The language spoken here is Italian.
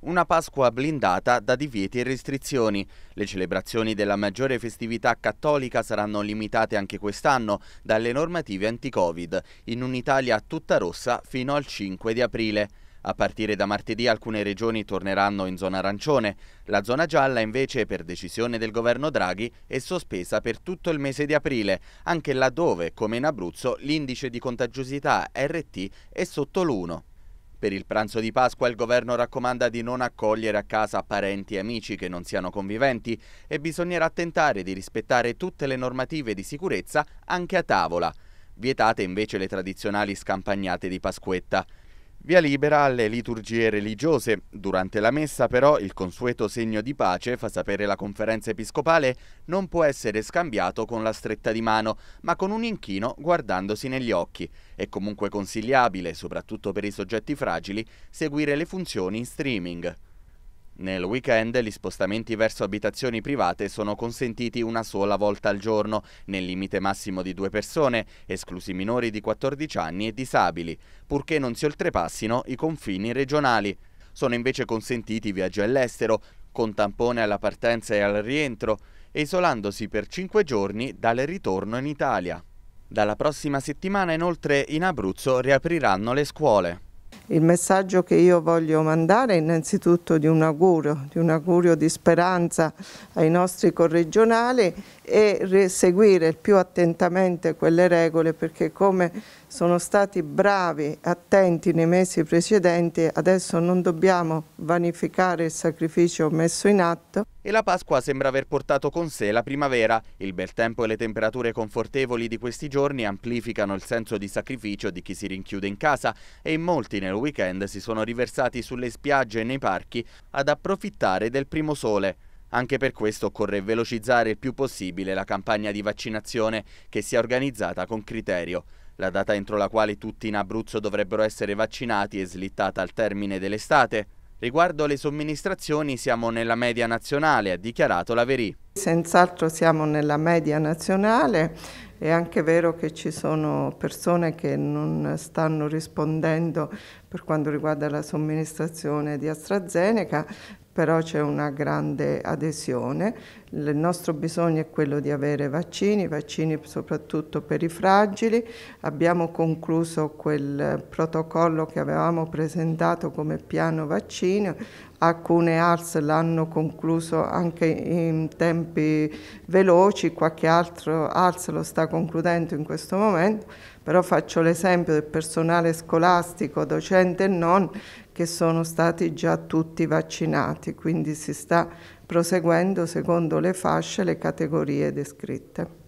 Una Pasqua blindata da divieti e restrizioni. Le celebrazioni della maggiore festività cattolica saranno limitate anche quest'anno dalle normative anti-Covid, in un'Italia tutta rossa fino al 5 di aprile. A partire da martedì alcune regioni torneranno in zona arancione, la zona gialla invece per decisione del governo Draghi è sospesa per tutto il mese di aprile, anche laddove, come in Abruzzo, l'indice di contagiosità RT è sotto l'1. Per il pranzo di Pasqua il governo raccomanda di non accogliere a casa parenti e amici che non siano conviventi e bisognerà tentare di rispettare tutte le normative di sicurezza anche a tavola. Vietate invece le tradizionali scampagnate di Pasquetta. Via libera alle liturgie religiose. Durante la messa però il consueto segno di pace, fa sapere la conferenza episcopale, non può essere scambiato con la stretta di mano, ma con un inchino guardandosi negli occhi. È comunque consigliabile, soprattutto per i soggetti fragili, seguire le funzioni in streaming. Nel weekend gli spostamenti verso abitazioni private sono consentiti una sola volta al giorno, nel limite massimo di due persone, esclusi minori di 14 anni e disabili, purché non si oltrepassino i confini regionali. Sono invece consentiti viaggi all'estero, con tampone alla partenza e al rientro, e isolandosi per 5 giorni dal ritorno in Italia. Dalla prossima settimana inoltre in Abruzzo riapriranno le scuole. Il messaggio che io voglio mandare è innanzitutto di un augurio, di un augurio di speranza ai nostri corregionali e seguire più attentamente quelle regole perché come sono stati bravi, attenti nei mesi precedenti, adesso non dobbiamo vanificare il sacrificio messo in atto e la Pasqua sembra aver portato con sé la primavera. Il bel tempo e le temperature confortevoli di questi giorni amplificano il senso di sacrificio di chi si rinchiude in casa e in molti nel weekend si sono riversati sulle spiagge e nei parchi ad approfittare del primo sole. Anche per questo occorre velocizzare il più possibile la campagna di vaccinazione che sia organizzata con criterio. La data entro la quale tutti in Abruzzo dovrebbero essere vaccinati è slittata al termine dell'estate. Riguardo le somministrazioni siamo nella media nazionale, ha dichiarato la Verì. Senz'altro siamo nella media nazionale, è anche vero che ci sono persone che non stanno rispondendo per quanto riguarda la somministrazione di AstraZeneca, però c'è una grande adesione. Il nostro bisogno è quello di avere vaccini, vaccini soprattutto per i fragili. Abbiamo concluso quel protocollo che avevamo presentato come piano vaccino. Alcune ARS l'hanno concluso anche in tempi veloci, qualche altro ARS lo sta concludendo in questo momento, però faccio l'esempio del personale scolastico, docente e non, che sono stati già tutti vaccinati, quindi si sta proseguendo secondo le fasce le categorie descritte.